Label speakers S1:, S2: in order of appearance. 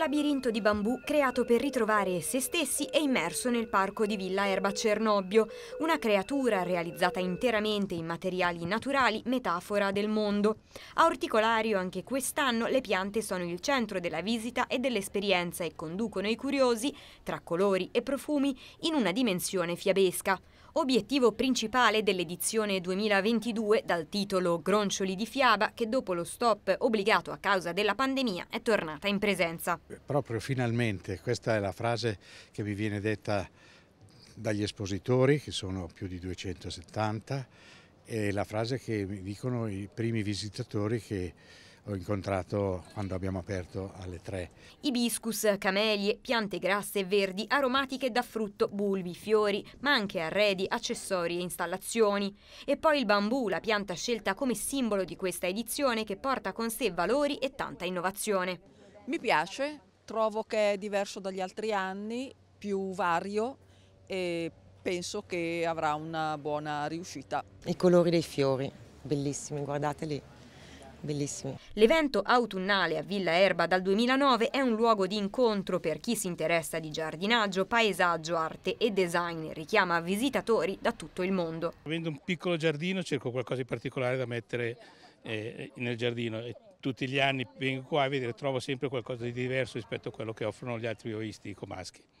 S1: labirinto di bambù creato per ritrovare se stessi è immerso nel parco di Villa Erba Cernobbio, una creatura realizzata interamente in materiali naturali, metafora del mondo. A Orticolario anche quest'anno le piante sono il centro della visita e dell'esperienza e conducono i curiosi, tra colori e profumi, in una dimensione fiabesca obiettivo principale dell'edizione 2022 dal titolo Groncioli di Fiaba che dopo lo stop obbligato a causa della pandemia è tornata in presenza. Eh,
S2: proprio finalmente, questa è la frase che mi viene detta dagli espositori che sono più di 270 e la frase che mi dicono i primi visitatori che ho incontrato quando abbiamo aperto alle 3.
S1: Ibiscus, camelie, piante grasse e verdi, aromatiche da frutto, bulbi, fiori, ma anche arredi, accessori e installazioni. E poi il bambù, la pianta scelta come simbolo di questa edizione che porta con sé valori e tanta innovazione. Mi piace, trovo che è diverso dagli altri anni, più vario e penso che avrà una buona riuscita. I colori dei fiori, bellissimi, guardate lì. Bellissimo. L'evento autunnale a Villa Erba dal 2009 è un luogo di incontro per chi si interessa di giardinaggio, paesaggio, arte e design. Richiama visitatori da tutto il mondo.
S2: Avendo un piccolo giardino cerco qualcosa di particolare da mettere eh, nel giardino e tutti gli anni vengo qua a vedere, trovo sempre qualcosa di diverso rispetto a quello che offrono gli altri oisti comaschi.